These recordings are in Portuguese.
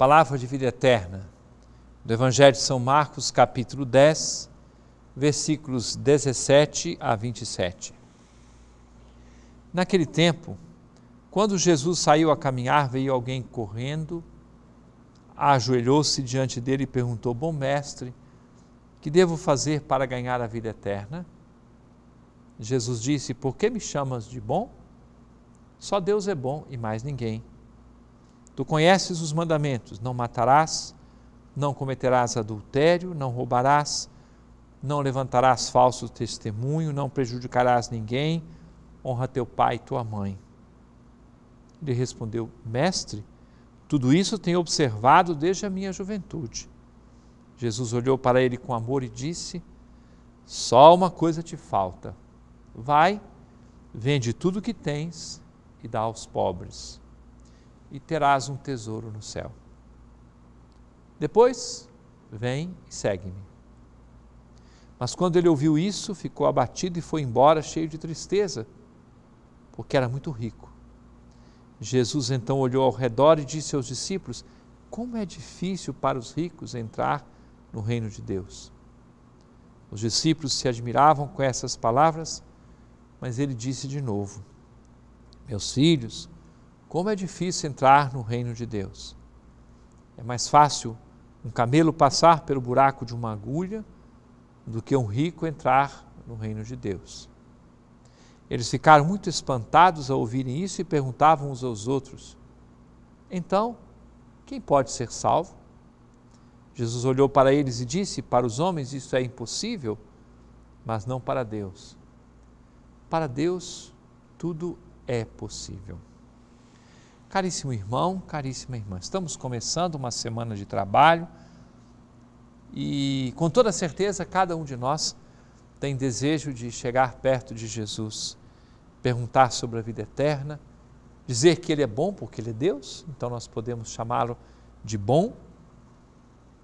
palavra de vida eterna, do Evangelho de São Marcos, capítulo 10, versículos 17 a 27. Naquele tempo, quando Jesus saiu a caminhar, veio alguém correndo, ajoelhou-se diante dele e perguntou: Bom mestre, que devo fazer para ganhar a vida eterna? Jesus disse: Por que me chamas de bom? Só Deus é bom e mais ninguém. Tu conheces os mandamentos: não matarás, não cometerás adultério, não roubarás, não levantarás falso testemunho, não prejudicarás ninguém, honra teu pai e tua mãe. Ele respondeu: Mestre, tudo isso tenho observado desde a minha juventude. Jesus olhou para ele com amor e disse: Só uma coisa te falta. Vai, vende tudo o que tens e dá aos pobres e terás um tesouro no céu. Depois, vem e segue-me. Mas quando ele ouviu isso, ficou abatido e foi embora cheio de tristeza, porque era muito rico. Jesus então olhou ao redor e disse aos discípulos: Como é difícil para os ricos entrar no reino de Deus. Os discípulos se admiravam com essas palavras, mas ele disse de novo: Meus filhos, como é difícil entrar no reino de Deus. É mais fácil um camelo passar pelo buraco de uma agulha do que um rico entrar no reino de Deus. Eles ficaram muito espantados ao ouvirem isso e perguntavam uns aos outros: Então, quem pode ser salvo? Jesus olhou para eles e disse: Para os homens isso é impossível, mas não para Deus. Para Deus tudo é possível. Caríssimo irmão, caríssima irmã, estamos começando uma semana de trabalho e com toda certeza cada um de nós tem desejo de chegar perto de Jesus, perguntar sobre a vida eterna, dizer que Ele é bom porque Ele é Deus, então nós podemos chamá-lo de bom,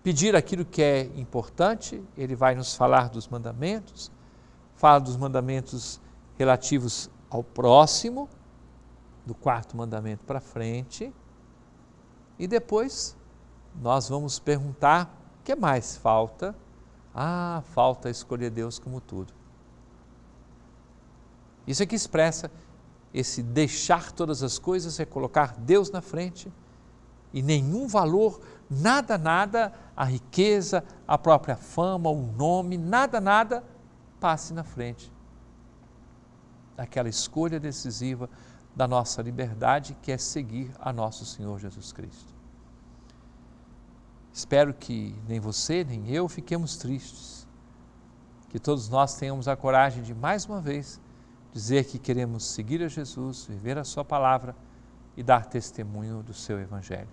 pedir aquilo que é importante, Ele vai nos falar dos mandamentos, fala dos mandamentos relativos ao próximo do quarto mandamento para frente. E depois nós vamos perguntar o que mais falta. Ah, falta escolher Deus como tudo. Isso é que expressa esse deixar todas as coisas, é colocar Deus na frente e nenhum valor, nada, nada, a riqueza, a própria fama, o nome, nada, nada, passe na frente naquela escolha decisiva da nossa liberdade, que é seguir a nosso Senhor Jesus Cristo. Espero que nem você, nem eu fiquemos tristes, que todos nós tenhamos a coragem de, mais uma vez, dizer que queremos seguir a Jesus, viver a Sua palavra e dar testemunho do Seu Evangelho.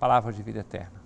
Palavra de vida eterna.